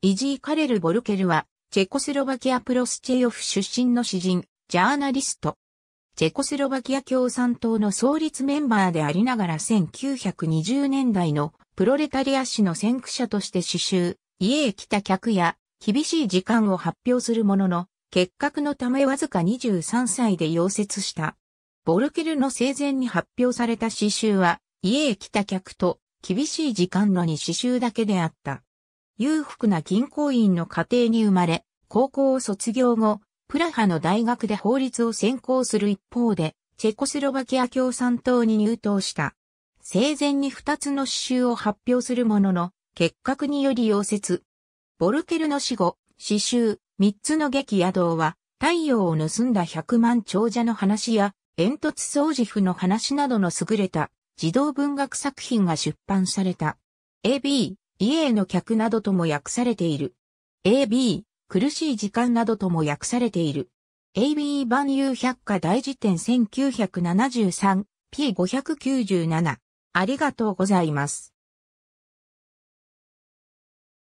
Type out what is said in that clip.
イジー・カレル・ボルケルは、チェコスロバキアプロスチェヨフ出身の詩人、ジャーナリスト。チェコスロバキア共産党の創立メンバーでありながら1920年代のプロレタリア史の先駆者として詩集、家へ来た客や厳しい時間を発表するものの、結核のためわずか23歳で溶接した。ボルケルの生前に発表された詩集は、家へ来た客と厳しい時間のに詩集だけであった。裕福な銀行員の家庭に生まれ、高校を卒業後、プラハの大学で法律を専攻する一方で、チェコスロバキア共産党に入党した。生前に二つの詩集を発表するものの、結核により溶接。ボルケルの死後、詩集、三つの劇野道は、太陽を盗んだ百万長者の話や、煙突掃除婦の話などの優れた児童文学作品が出版された。AB、家への客などとも訳されている。AB、苦しい時間などとも訳されている。AB 万有百科大辞典 1973P597。ありがとうございます。